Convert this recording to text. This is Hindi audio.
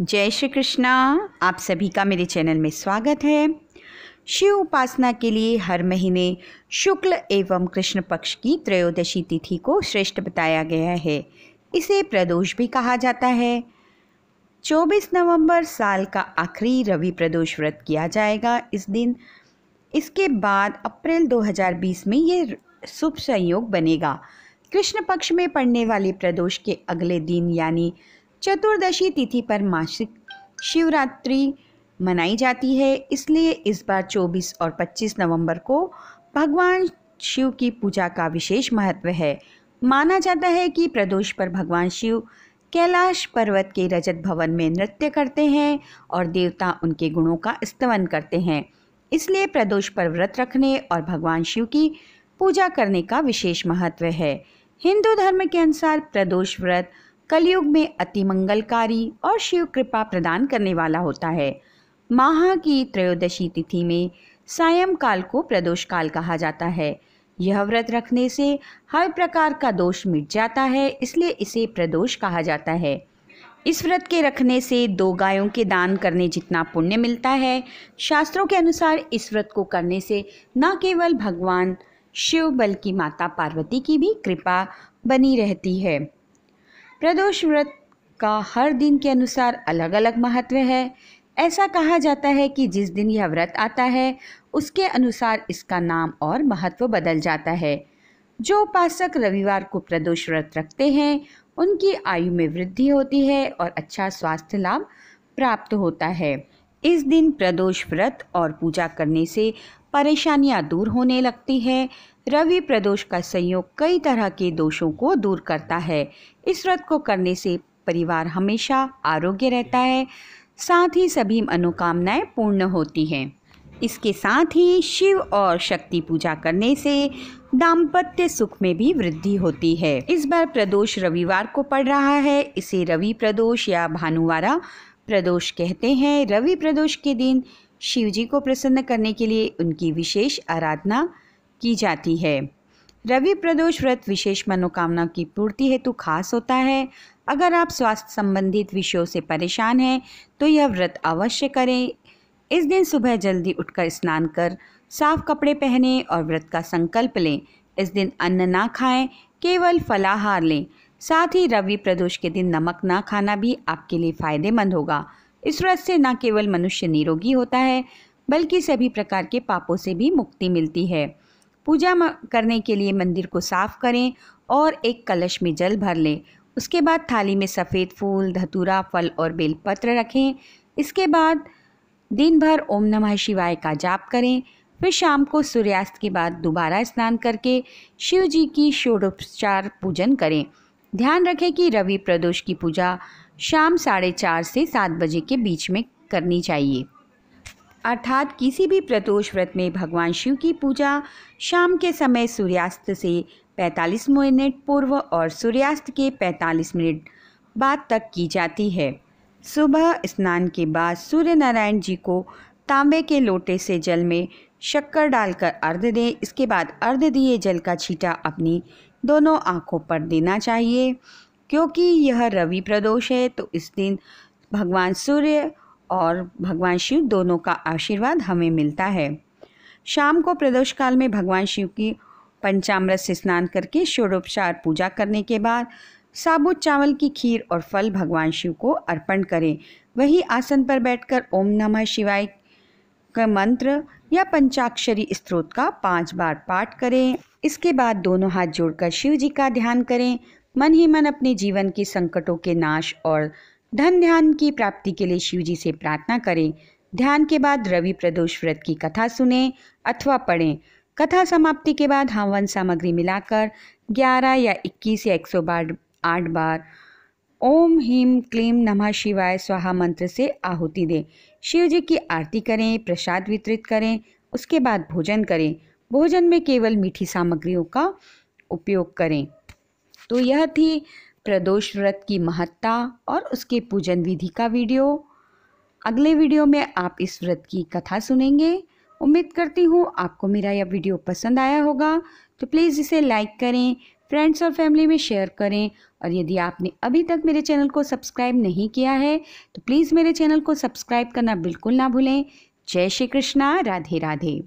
जय श्री कृष्णा आप सभी का मेरे चैनल में स्वागत है शिव उपासना के लिए हर महीने शुक्ल एवं कृष्ण पक्ष की त्रयोदशी तिथि को श्रेष्ठ बताया गया है इसे प्रदोष भी कहा जाता है 24 नवंबर साल का आखिरी रवि प्रदोष व्रत किया जाएगा इस दिन इसके बाद अप्रैल 2020 में ये शुभ संयोग बनेगा कृष्ण पक्ष में पड़ने वाले प्रदोष के अगले दिन यानी चतुर्दशी तिथि पर मासिक शिवरात्रि मनाई जाती है इसलिए इस बार 24 और 25 नवंबर को भगवान शिव की पूजा का विशेष महत्व है माना जाता है कि प्रदोष पर भगवान शिव कैलाश पर्वत के रजत भवन में नृत्य करते हैं और देवता उनके गुणों का स्तवन करते हैं इसलिए प्रदोष पर व्रत रखने और भगवान शिव की पूजा करने का विशेष महत्व है हिंदू धर्म के अनुसार प्रदोष व्रत कलयुग में अति मंगलकारी और शिव कृपा प्रदान करने वाला होता है माह की त्रयोदशी तिथि में सायं काल को प्रदोष काल कहा जाता है यह व्रत रखने से हर प्रकार का दोष मिट जाता है इसलिए इसे प्रदोष कहा जाता है इस व्रत के रखने से दो गायों के दान करने जितना पुण्य मिलता है शास्त्रों के अनुसार इस व्रत को करने से न केवल भगवान शिव बल्कि माता पार्वती की भी कृपा बनी रहती है प्रदोष व्रत का हर दिन के अनुसार अलग अलग महत्व है ऐसा कहा जाता है कि जिस दिन यह व्रत आता है उसके अनुसार इसका नाम और महत्व बदल जाता है जो उपासक रविवार को प्रदोष व्रत रखते हैं उनकी आयु में वृद्धि होती है और अच्छा स्वास्थ्य लाभ प्राप्त होता है इस दिन प्रदोष व्रत और पूजा करने से परेशानियां दूर होने लगती है रवि प्रदोष का संयोग कई तरह के दोषों को दूर करता है इस व्रत को करने से परिवार हमेशा आरोग्य रहता है साथ ही सभी मनोकामनाएं पूर्ण होती हैं इसके साथ ही शिव और शक्ति पूजा करने से दाम्पत्य सुख में भी वृद्धि होती है इस बार प्रदोष रविवार को पड़ रहा है इसे रवि प्रदोष या भानुवारा प्रदोष कहते हैं रवि प्रदोष के दिन शिव जी को प्रसन्न करने के लिए उनकी विशेष आराधना की जाती है रवि प्रदोष व्रत विशेष मनोकामना की पूर्ति हेतु खास होता है अगर आप स्वास्थ्य संबंधित विषयों से परेशान हैं तो यह व्रत अवश्य करें इस दिन सुबह जल्दी उठकर स्नान कर साफ कपड़े पहने और व्रत का संकल्प लें इस दिन अन्न ना खाएं केवल फलाहार लें साथ ही रवि प्रदोष के दिन नमक ना खाना भी आपके लिए फायदेमंद होगा इस व्रत से न केवल मनुष्य निरोगी होता है बल्कि सभी प्रकार के पापों से भी मुक्ति मिलती है पूजा करने के लिए मंदिर को साफ करें और एक कलश में जल भर लें उसके बाद थाली में सफ़ेद फूल धतूरा फल और बेलपत्र रखें इसके बाद दिन भर ओम नमः शिवाय का जाप करें फिर शाम को सूर्यास्त के बाद दोबारा स्नान करके शिव जी की षोडोपचार पूजन करें ध्यान रखें कि रवि प्रदोष की पूजा शाम साढ़े चार से सात बजे के बीच में करनी चाहिए अर्थात किसी भी प्रदोष व्रत में भगवान शिव की पूजा शाम के समय सूर्यास्त से 45 मिनट पूर्व और सूर्यास्त के 45 मिनट बाद तक की जाती है सुबह स्नान के बाद सूर्य नारायण जी को तांबे के लोटे से जल में शक्कर डालकर अर्ध दें इसके बाद अर्ध दिए जल का छीटा अपनी दोनों आँखों पर देना चाहिए क्योंकि यह रवि प्रदोष है तो इस दिन भगवान सूर्य और भगवान शिव दोनों का आशीर्वाद हमें मिलता है शाम को प्रदोष काल में भगवान शिव की पंचामृत से स्नान करके षोडोपचार पूजा करने के बाद साबुत चावल की खीर और फल भगवान शिव को अर्पण करें वही आसन पर बैठकर ओम नमः शिवाय का मंत्र या पंचाक्षरी स्त्रोत का पांच बार पाठ करें इसके बाद दोनों हाथ जोड़कर शिव जी का ध्यान करें मन ही मन अपने जीवन के संकटों के नाश और धन ध्यान की प्राप्ति के लिए शिव जी से प्रार्थना करें ध्यान के बाद रवि प्रदोष व्रत की कथा सुने अथवा पढ़ें कथा समाप्ति के बाद हवन सामग्री मिलाकर 11 या 21 या 108 बार ओम ह्रीम क्लीम नमः शिवाय स्वाहा मंत्र से आहुति दें शिव जी की आरती करें प्रसाद वितरित करें उसके बाद भोजन करें भोजन में केवल मीठी सामग्रियों का उपयोग करें तो यह थी प्रदोष व्रत की महत्ता और उसके पूजन विधि का वीडियो अगले वीडियो में आप इस व्रत की कथा सुनेंगे उम्मीद करती हूँ आपको मेरा यह वीडियो पसंद आया होगा तो प्लीज़ इसे लाइक करें फ्रेंड्स और फैमिली में शेयर करें और यदि आपने अभी तक मेरे चैनल को सब्सक्राइब नहीं किया है तो प्लीज़ मेरे चैनल को सब्सक्राइब करना बिल्कुल ना भूलें जय श्री कृष्णा राधे राधे